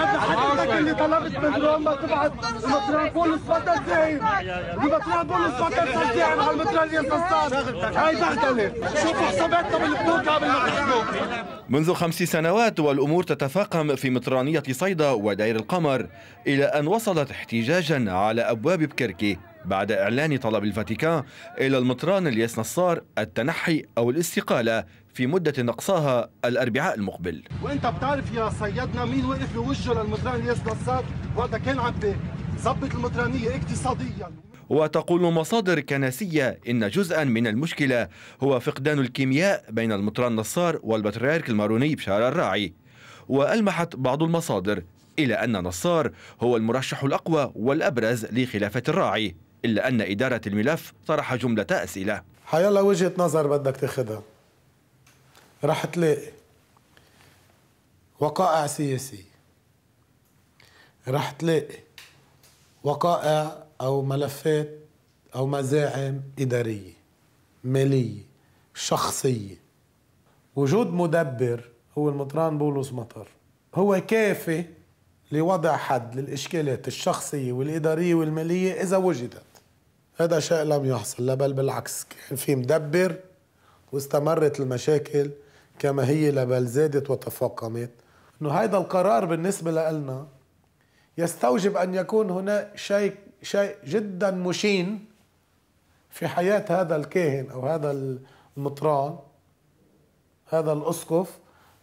حضرتك اللي طلبت من روما تبعت هاي شوفوا حساباتنا بالبنوك قبل ما منذ خمس سنوات والأمور تتفاقم في مطرانيه صيدا ودير القمر إلى أن وصلت احتجاجا على أبواب بكركي بعد إعلان طلب الفاتيكان إلى المطران الياس نصار التنحي أو الاستقالة في مدة نقصاها الأربعاء المقبل وانت بتعرف يا سيدنا مين وقف بوجهه للمطران الياس نصار وقتها كان عم بظبط المطرانية اقتصاديا وتقول مصادر كنسية إن جزءا من المشكلة هو فقدان الكيمياء بين المطران نصار والبطريرك الماروني بشار الراعي وألمحت بعض المصادر إلى أن نصار هو المرشح الأقوى والأبرز لخلافة الراعي إلا أن إدارة الملف طرح جملة أسئلة حيالله وجهة نظر بدك تاخذها رح تلاقي وقائع سياسية رح تلاقي وقائع أو ملفات أو مزاعم إدارية مالية شخصية وجود مدبر هو المطران بولس مطر هو كافي لوضع حد للإشكالات الشخصية والإدارية والمالية إذا وجدت هذا شيء لم يحصل لا بل بالعكس كان في مدبر واستمرت المشاكل كما هي لا بل زادت وتفاقمت انه هذا القرار بالنسبه لنا يستوجب ان يكون هناك شيء شيء جدا مشين في حياه هذا الكاهن او هذا المطران هذا الاسقف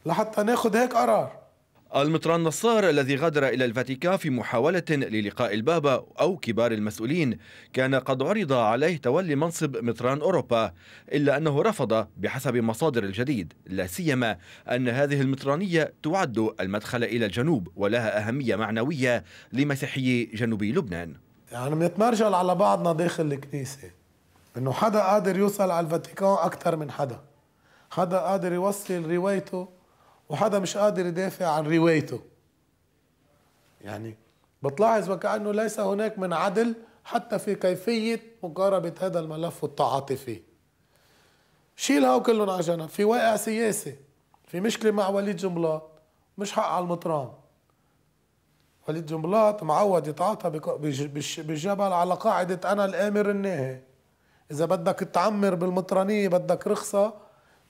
لحتى ناخذ هيك قرار المطران نصار الذي غادر إلى الفاتيكان في محاولة للقاء البابا أو كبار المسؤولين كان قد عرض عليه تولي منصب مطران أوروبا إلا أنه رفض بحسب مصادر الجديد لا سيما أن هذه المطرانية تعد المدخل إلى الجنوب ولها أهمية معنوية لمسيحي جنوب لبنان يعني بنتمرجل على بعضنا داخل الكنيسة إنه حدا قادر يوصل على الفاتيكان أكثر من حدا حدا قادر يوصل روايته وحدا مش قادر يدافع عن روايته يعني بتلاحظ وكأنه ليس هناك من عدل حتى في كيفية مقاربة هذا الملف والتعاطي فيه شيل هاو كلهم على جنب في واقع سياسي في مشكلة مع وليد جنبلاط مش حق على المطران وليد جنبلاط معود يتعاطى بالجبل على قاعدة أنا الآمر الناهي إذا بدك تعمر بالمطرانية بدك رخصة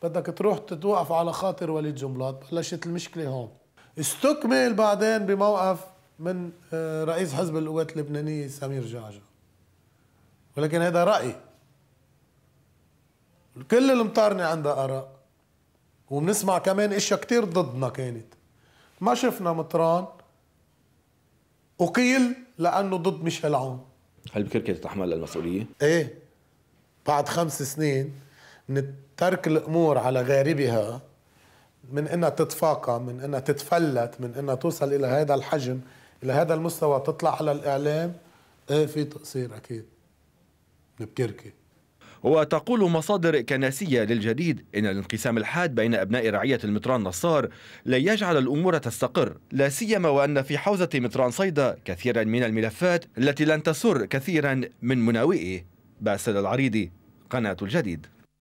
بدك تروح تتوقف على خاطر وليد جملاط بلشت المشكله هون استكمل بعدين بموقف من آه، رئيس حزب القوات اللبنانيه سمير جعجع ولكن هذا رايي كل المطارنه عندها اراء وبنسمع كمان اشياء كتير ضدنا كانت ما شفنا مطران اقيل لانه ضد ميشيل عون هل بكركي كانت تتحمل المسؤوليه؟ ايه بعد خمس سنين من ترك الامور على غاربها من انها تتفاقم من انها تتفلت من انها توصل الى هذا الحجم الى هذا المستوى تطلع على الاعلام ايه في تقصير اكيد بتركي وتقول مصادر كناسية للجديد إن الانقسام الحاد بين أبناء رعية المطران نصار لا يجعل الأمور تستقر لا سيما وأن في حوزة مطران صيدا كثيرا من الملفات التي لن تسر كثيرا من مناوئه باسل العريضي قناة الجديد